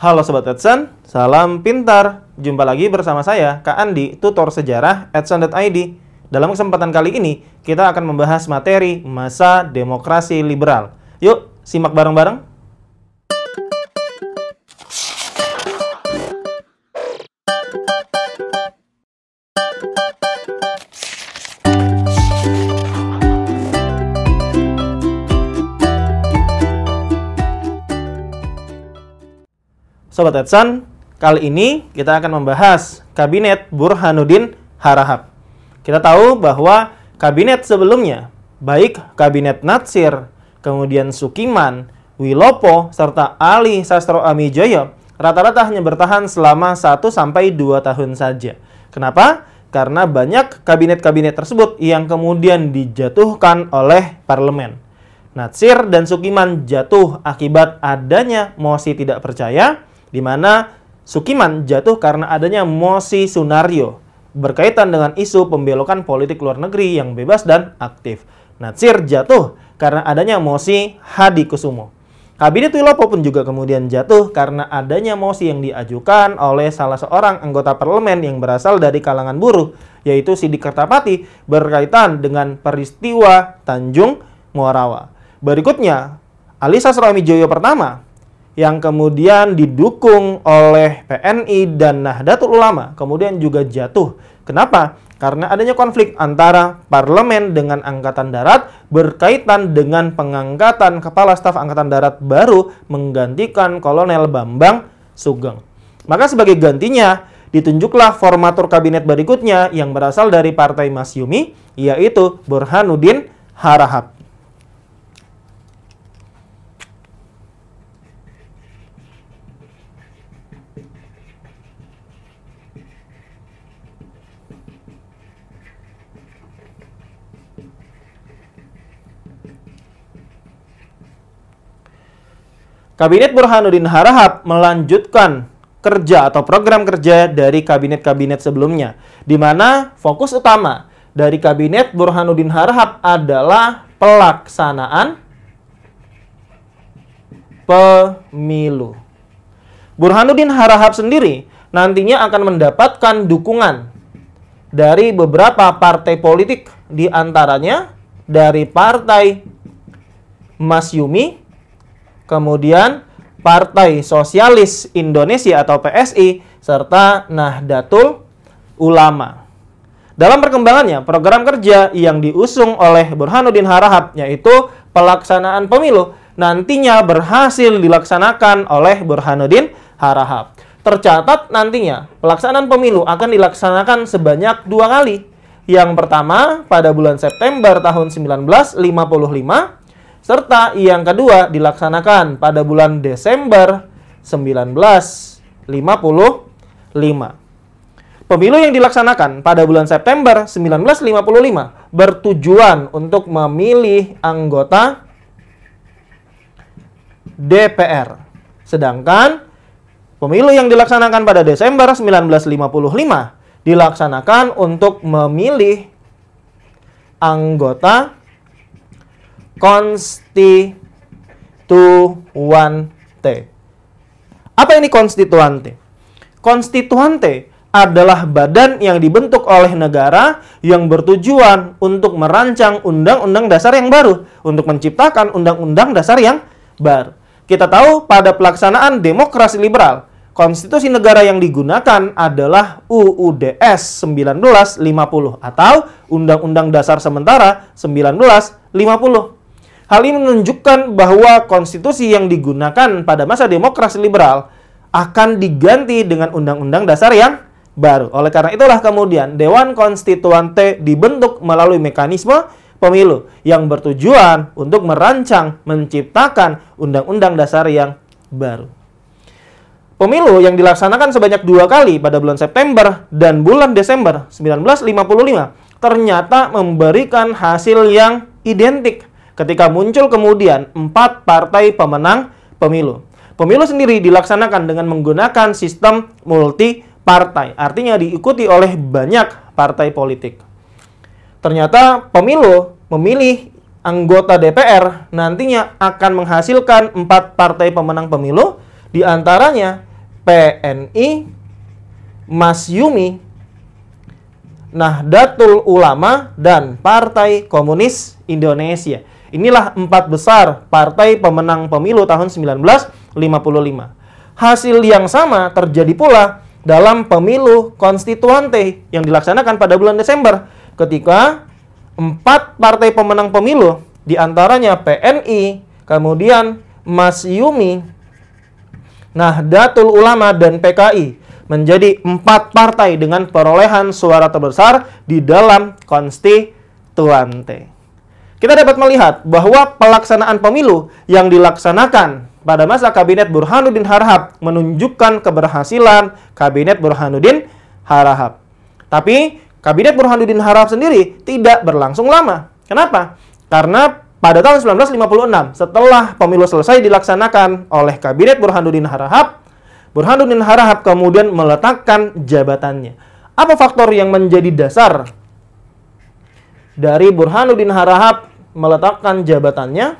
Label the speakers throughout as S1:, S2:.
S1: Halo Sobat Edson, salam pintar. Jumpa lagi bersama saya, Kak Andi, tutor sejarah edson.id. Dalam kesempatan kali ini, kita akan membahas materi masa demokrasi liberal. Yuk, simak bareng-bareng. Sobat Edson, kali ini kita akan membahas Kabinet Burhanuddin Harahap. Kita tahu bahwa kabinet sebelumnya, baik Kabinet Natsir, kemudian Sukiman, Wilopo, serta Ali Sastro Amijoyo, rata-rata hanya bertahan selama 1-2 tahun saja. Kenapa? Karena banyak kabinet-kabinet tersebut yang kemudian dijatuhkan oleh parlemen. Natsir dan Sukiman jatuh akibat adanya mosi tidak percaya, di mana Sukiman jatuh karena adanya Mosi Sunario berkaitan dengan isu pembelokan politik luar negeri yang bebas dan aktif. Natsir jatuh karena adanya Mosi Hadi Kusumo. Kabinet Wilopo pun juga kemudian jatuh karena adanya mosi yang diajukan oleh salah seorang anggota parlemen yang berasal dari kalangan buruh, yaitu Sidik Kertapati berkaitan dengan peristiwa Tanjung Muarawa. Berikutnya, Alisa Joyo pertama yang kemudian didukung oleh PNI dan Nahdlatul Ulama kemudian juga jatuh. Kenapa? Karena adanya konflik antara parlemen dengan angkatan darat berkaitan dengan pengangkatan kepala staf angkatan darat baru menggantikan Kolonel Bambang Sugeng. Maka sebagai gantinya ditunjuklah formatur kabinet berikutnya yang berasal dari Partai Mas Yumi, yaitu Burhanuddin Harahap. Kabinet Burhanuddin Harahap melanjutkan kerja atau program kerja dari kabinet-kabinet sebelumnya, di mana fokus utama dari kabinet Burhanuddin Harahap adalah pelaksanaan pemilu. Burhanuddin Harahap sendiri nantinya akan mendapatkan dukungan dari beberapa partai politik, di antaranya dari partai Mas Yumi, kemudian Partai Sosialis Indonesia atau PSI, serta Nahdlatul Ulama. Dalam perkembangannya, program kerja yang diusung oleh Burhanuddin Harahap yaitu pelaksanaan pemilu nantinya berhasil dilaksanakan oleh Burhanuddin Harahap. Tercatat nantinya pelaksanaan pemilu akan dilaksanakan sebanyak dua kali. Yang pertama pada bulan September tahun 1955 serta yang kedua dilaksanakan pada bulan Desember 1955. Pemilu yang dilaksanakan pada bulan September 1955 bertujuan untuk memilih anggota DPR. Sedangkan pemilu yang dilaksanakan pada Desember 1955 dilaksanakan untuk memilih anggota konstituante. Apa ini konstituante? Konstituante adalah badan yang dibentuk oleh negara yang bertujuan untuk merancang undang-undang dasar yang baru, untuk menciptakan undang-undang dasar yang baru. Kita tahu pada pelaksanaan demokrasi liberal, konstitusi negara yang digunakan adalah UUDS 1950 atau Undang-Undang Dasar Sementara 1950. Hal ini menunjukkan bahwa konstitusi yang digunakan pada masa demokrasi liberal akan diganti dengan undang-undang dasar yang baru. Oleh karena itulah kemudian Dewan Konstituante dibentuk melalui mekanisme pemilu yang bertujuan untuk merancang, menciptakan undang-undang dasar yang baru. Pemilu yang dilaksanakan sebanyak dua kali pada bulan September dan bulan Desember 1955 ternyata memberikan hasil yang identik ketika muncul kemudian empat partai pemenang pemilu. Pemilu sendiri dilaksanakan dengan menggunakan sistem multi partai, artinya diikuti oleh banyak partai politik. Ternyata pemilu memilih anggota DPR nantinya akan menghasilkan empat partai pemenang pemilu, diantaranya PNI, Mas Yumi, Nahdlatul Ulama, dan Partai Komunis Indonesia. Inilah empat besar partai pemenang pemilu tahun 1955. Hasil yang sama terjadi pula dalam pemilu konstituante yang dilaksanakan pada bulan Desember ketika empat partai pemenang pemilu diantaranya PNI, kemudian Mas Yumi, Nahdlatul Ulama, dan PKI menjadi empat partai dengan perolehan suara terbesar di dalam konstituante. Kita dapat melihat bahwa pelaksanaan pemilu yang dilaksanakan pada masa Kabinet Burhanuddin Harahap menunjukkan keberhasilan Kabinet Burhanuddin Harahap. Tapi Kabinet Burhanuddin Harahap sendiri tidak berlangsung lama. Kenapa? Karena pada tahun 1956, setelah pemilu selesai dilaksanakan oleh Kabinet Burhanuddin Harahap, Burhanuddin Harahap kemudian meletakkan jabatannya. Apa faktor yang menjadi dasar dari Burhanuddin Harahap meletakkan jabatannya.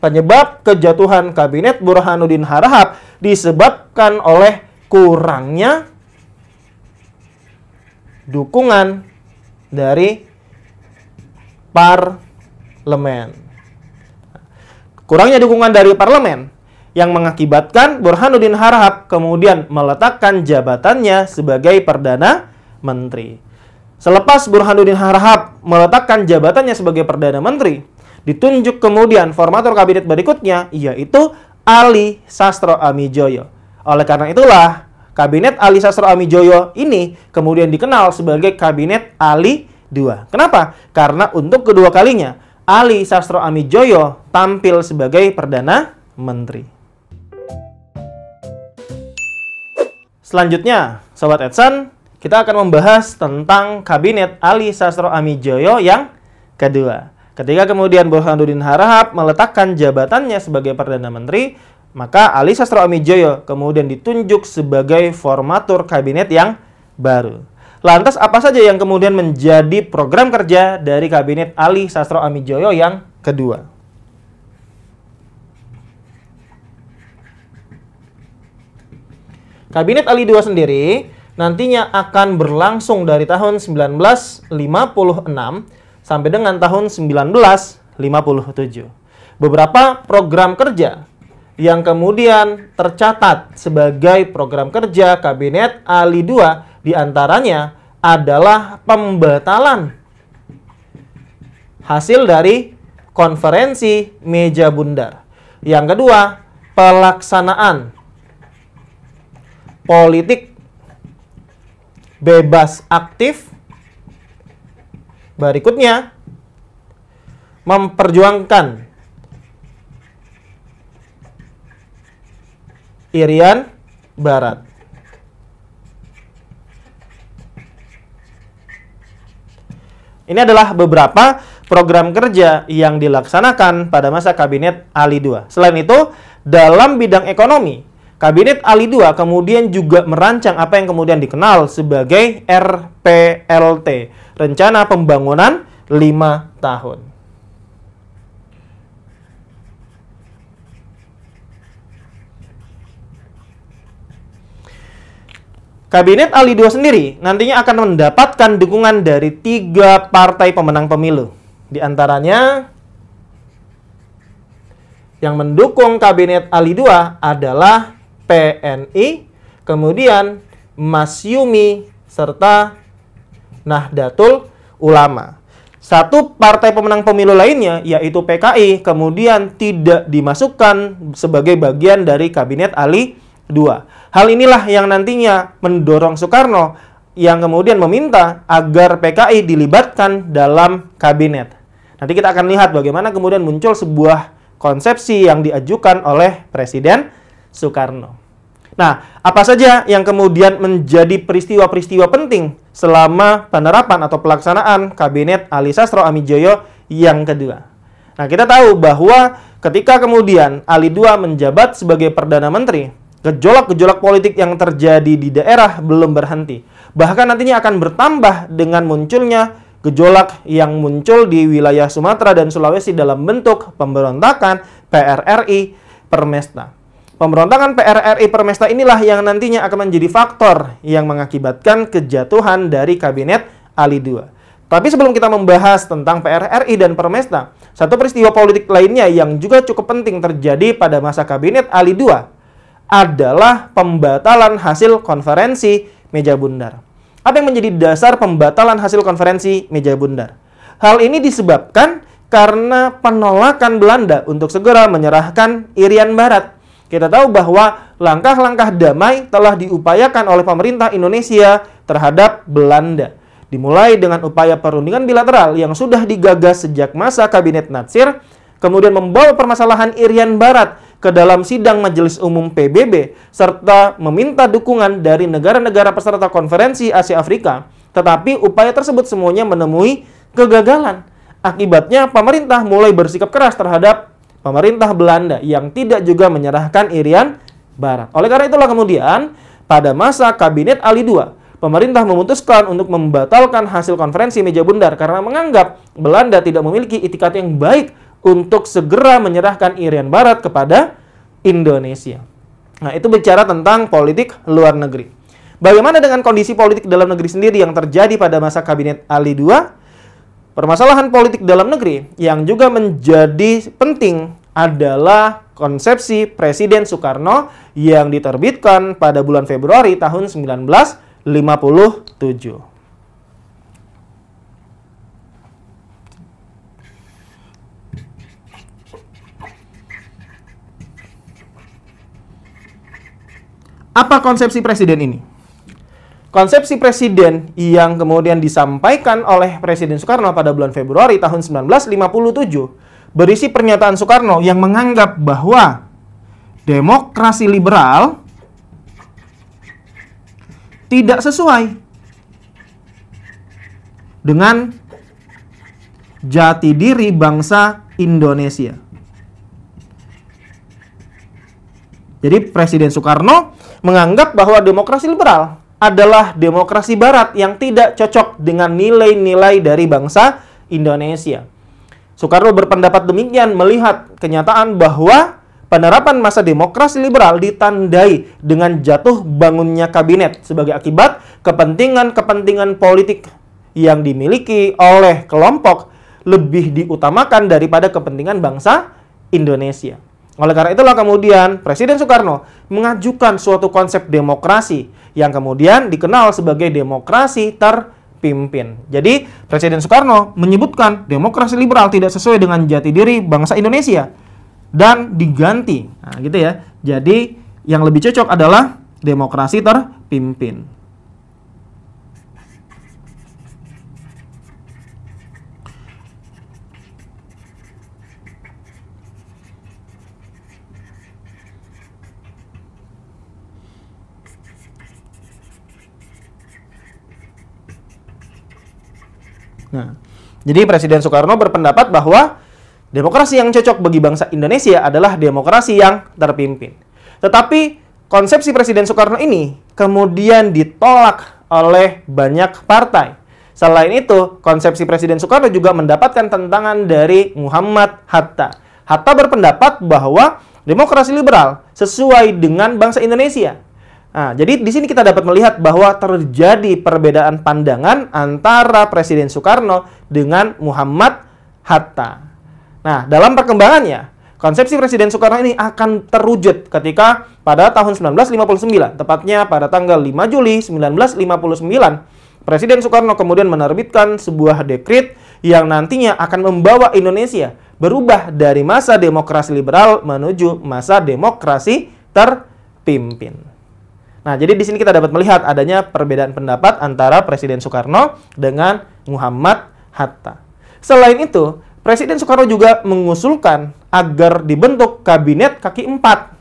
S1: Penyebab kejatuhan kabinet Burhanuddin Harahap disebabkan oleh kurangnya dukungan dari parlemen. Kurangnya dukungan dari parlemen yang mengakibatkan Burhanuddin Harahap kemudian meletakkan jabatannya sebagai perdana menteri. Selepas Burhanuddin Harahap meletakkan jabatannya sebagai Perdana Menteri, ditunjuk kemudian formator kabinet berikutnya, yaitu Ali Sastro Amijoyo. Oleh karena itulah, kabinet Ali Sastro Amijoyo ini kemudian dikenal sebagai kabinet Ali II. Kenapa? Karena untuk kedua kalinya, Ali Sastro Amijoyo tampil sebagai Perdana Menteri. Selanjutnya, Sobat Edson, kita akan membahas tentang kabinet Ali Sastro Amijoyo yang kedua. Ketika kemudian Burhanuddin Harahap meletakkan jabatannya sebagai Perdana Menteri, maka Ali Sastro Amijoyo kemudian ditunjuk sebagai formatur kabinet yang baru. Lantas apa saja yang kemudian menjadi program kerja dari kabinet Ali Sastro Amijoyo yang kedua? Kabinet Ali II sendiri nantinya akan berlangsung dari tahun 1956 sampai dengan tahun 1957. Beberapa program kerja yang kemudian tercatat sebagai program kerja Kabinet Ali II diantaranya adalah pembatalan hasil dari konferensi meja bundar. Yang kedua, pelaksanaan politik bebas aktif. Berikutnya, memperjuangkan Irian Barat. Ini adalah beberapa program kerja yang dilaksanakan pada masa Kabinet Ali II. Selain itu, dalam bidang ekonomi, Kabinet Ali II kemudian juga merancang apa yang kemudian dikenal sebagai RPLT, Rencana Pembangunan 5 Tahun. Kabinet Ali II sendiri nantinya akan mendapatkan dukungan dari tiga partai pemenang pemilu. Di antaranya yang mendukung kabinet Ali II adalah PNI, kemudian Mas Yumi, serta Nahdlatul Ulama. Satu partai pemenang pemilu lainnya, yaitu PKI, kemudian tidak dimasukkan sebagai bagian dari Kabinet Ali II. Hal inilah yang nantinya mendorong Soekarno yang kemudian meminta agar PKI dilibatkan dalam Kabinet. Nanti kita akan lihat bagaimana kemudian muncul sebuah konsepsi yang diajukan oleh Presiden Soekarno. Nah, apa saja yang kemudian menjadi peristiwa-peristiwa penting selama penerapan atau pelaksanaan Kabinet Ali Sastro Amijoyo yang kedua? Nah, kita tahu bahwa ketika kemudian Ali II menjabat sebagai Perdana Menteri, gejolak-gejolak politik yang terjadi di daerah belum berhenti. Bahkan nantinya akan bertambah dengan munculnya gejolak yang muncul di wilayah Sumatera dan Sulawesi dalam bentuk pemberontakan, PRRI, Permesta. Pemberontakan PRRI Permesta inilah yang nantinya akan menjadi faktor yang mengakibatkan kejatuhan dari Kabinet Ali II. Tapi sebelum kita membahas tentang PRRI dan Permesta, satu peristiwa politik lainnya yang juga cukup penting terjadi pada masa Kabinet Ali II adalah pembatalan hasil konferensi meja bundar. Apa yang menjadi dasar pembatalan hasil konferensi meja bundar? Hal ini disebabkan karena penolakan Belanda untuk segera menyerahkan Irian Barat kita tahu bahwa langkah-langkah damai telah diupayakan oleh pemerintah Indonesia terhadap Belanda. Dimulai dengan upaya perundingan bilateral yang sudah digagas sejak masa Kabinet Natsir, kemudian membawa permasalahan Irian Barat ke dalam sidang Majelis Umum PBB, serta meminta dukungan dari negara-negara peserta konferensi Asia Afrika. Tetapi upaya tersebut semuanya menemui kegagalan. Akibatnya pemerintah mulai bersikap keras terhadap pemerintah Belanda yang tidak juga menyerahkan Irian Barat. Oleh karena itulah kemudian pada masa kabinet Ali II, pemerintah memutuskan untuk membatalkan hasil konferensi meja bundar karena menganggap Belanda tidak memiliki itikat yang baik untuk segera menyerahkan Irian Barat kepada Indonesia. Nah, itu bicara tentang politik luar negeri. Bagaimana dengan kondisi politik dalam negeri sendiri yang terjadi pada masa kabinet Ali II? Permasalahan politik dalam negeri yang juga menjadi penting adalah konsepsi Presiden Soekarno yang diterbitkan pada bulan Februari tahun 1957. Apa konsepsi presiden ini? Konsepsi presiden yang kemudian disampaikan oleh Presiden Soekarno pada bulan Februari tahun 1957 berisi pernyataan Soekarno yang menganggap bahwa demokrasi liberal tidak sesuai dengan jati diri bangsa Indonesia. Jadi Presiden Soekarno menganggap bahwa demokrasi liberal adalah demokrasi barat yang tidak cocok dengan nilai-nilai dari bangsa Indonesia. Soekarno berpendapat demikian melihat kenyataan bahwa penerapan masa demokrasi liberal ditandai dengan jatuh bangunnya kabinet sebagai akibat kepentingan-kepentingan politik yang dimiliki oleh kelompok lebih diutamakan daripada kepentingan bangsa Indonesia. Oleh karena itulah kemudian Presiden Soekarno mengajukan suatu konsep demokrasi yang kemudian dikenal sebagai demokrasi terpimpin. Jadi Presiden Soekarno menyebutkan demokrasi liberal tidak sesuai dengan jati diri bangsa Indonesia dan diganti. Nah, gitu ya. Jadi yang lebih cocok adalah demokrasi terpimpin. Nah, jadi Presiden Soekarno berpendapat bahwa demokrasi yang cocok bagi bangsa Indonesia adalah demokrasi yang terpimpin. Tetapi konsepsi Presiden Soekarno ini kemudian ditolak oleh banyak partai. Selain itu, konsepsi Presiden Soekarno juga mendapatkan tentangan dari Muhammad Hatta. Hatta berpendapat bahwa demokrasi liberal sesuai dengan bangsa Indonesia Nah, jadi di sini kita dapat melihat bahwa terjadi perbedaan pandangan antara Presiden Soekarno dengan Muhammad Hatta. Nah, dalam perkembangannya, konsepsi Presiden Soekarno ini akan terwujud ketika pada tahun 1959, tepatnya pada tanggal 5 Juli 1959, Presiden Soekarno kemudian menerbitkan sebuah dekrit yang nantinya akan membawa Indonesia berubah dari masa demokrasi liberal menuju masa demokrasi terpimpin. Nah, jadi di sini kita dapat melihat adanya perbedaan pendapat antara Presiden Soekarno dengan Muhammad Hatta. Selain itu, Presiden Soekarno juga mengusulkan agar dibentuk kabinet kaki empat.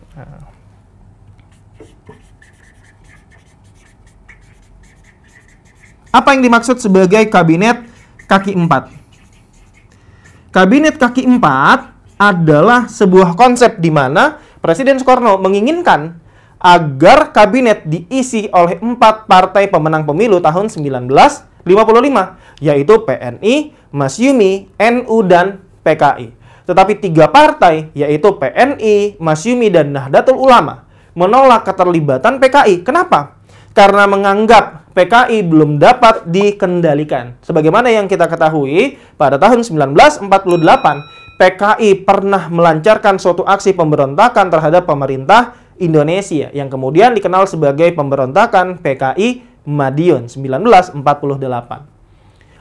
S1: Apa yang dimaksud sebagai kabinet kaki empat? Kabinet kaki empat adalah sebuah konsep di mana Presiden Soekarno menginginkan agar kabinet diisi oleh empat partai pemenang pemilu tahun 1955, yaitu PNI, Mas Yumi, NU, dan PKI. Tetapi tiga partai, yaitu PNI, Mas Yumi dan Nahdlatul Ulama, menolak keterlibatan PKI. Kenapa? Karena menganggap PKI belum dapat dikendalikan. Sebagaimana yang kita ketahui, pada tahun 1948, PKI pernah melancarkan suatu aksi pemberontakan terhadap pemerintah Indonesia yang kemudian dikenal sebagai pemberontakan PKI Madiun 1948.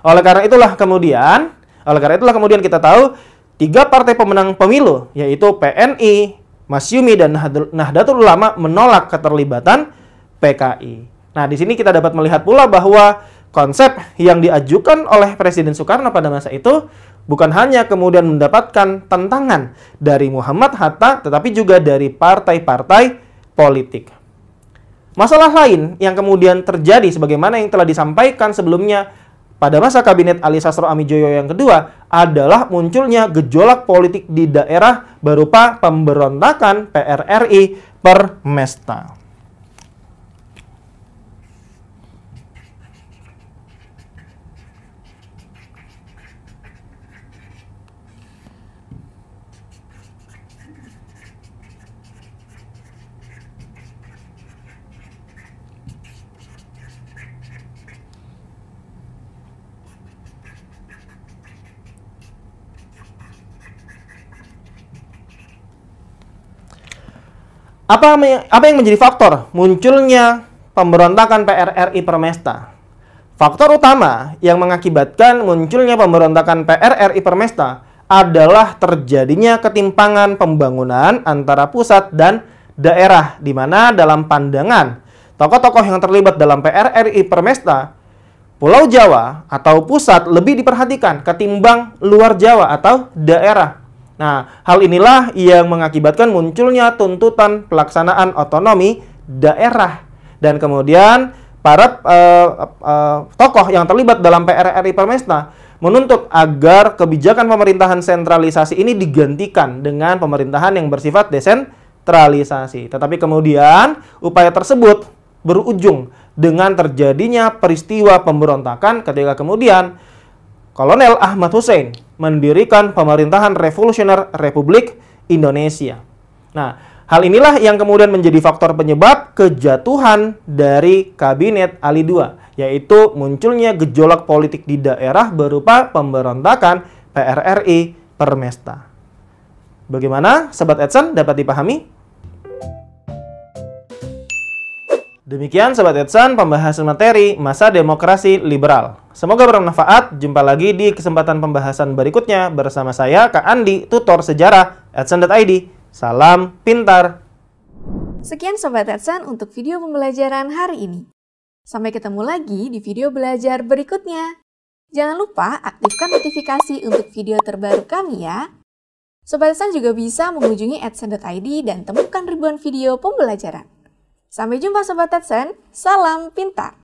S1: Oleh karena itulah kemudian, oleh karena itulah kemudian kita tahu tiga partai pemenang pemilu yaitu PNI, Masyumi dan Nahdlatul Ulama menolak keterlibatan PKI. Nah, di sini kita dapat melihat pula bahwa konsep yang diajukan oleh Presiden Soekarno pada masa itu bukan hanya kemudian mendapatkan tantangan dari Muhammad Hatta, tetapi juga dari partai-partai politik. Masalah lain yang kemudian terjadi sebagaimana yang telah disampaikan sebelumnya pada masa kabinet Ali Sastro Amijoyo yang kedua adalah munculnya gejolak politik di daerah berupa pemberontakan PRRI per Mesta. Apa apa yang menjadi faktor munculnya pemberontakan PRRI Permesta? Faktor utama yang mengakibatkan munculnya pemberontakan PRRI Permesta adalah terjadinya ketimpangan pembangunan antara pusat dan daerah di mana dalam pandangan tokoh-tokoh yang terlibat dalam PRRI Permesta Pulau Jawa atau pusat lebih diperhatikan ketimbang luar Jawa atau daerah Nah, hal inilah yang mengakibatkan munculnya tuntutan pelaksanaan otonomi daerah dan kemudian para uh, uh, tokoh yang terlibat dalam PRRI Permesta menuntut agar kebijakan pemerintahan sentralisasi ini digantikan dengan pemerintahan yang bersifat desentralisasi. Tetapi kemudian upaya tersebut berujung dengan terjadinya peristiwa pemberontakan ketika kemudian Kolonel Ahmad Hussein mendirikan pemerintahan revolusioner Republik Indonesia. Nah, hal inilah yang kemudian menjadi faktor penyebab kejatuhan dari kabinet Ali II, yaitu munculnya gejolak politik di daerah berupa pemberontakan PRRI Permesta. Bagaimana, Sobat Edson, dapat dipahami? Demikian Sobat Edson pembahasan materi Masa Demokrasi Liberal. Semoga bermanfaat, jumpa lagi di kesempatan pembahasan berikutnya bersama saya Kak Andi, tutor sejarah Edson.id. Salam pintar! Sekian Sobat Edson untuk video pembelajaran hari ini. Sampai ketemu lagi di video belajar berikutnya. Jangan lupa aktifkan notifikasi untuk video terbaru kami ya. Sobat Edson juga bisa mengunjungi edson.id dan temukan ribuan video pembelajaran. Sampai jumpa Sobat Tetsen, salam pintar!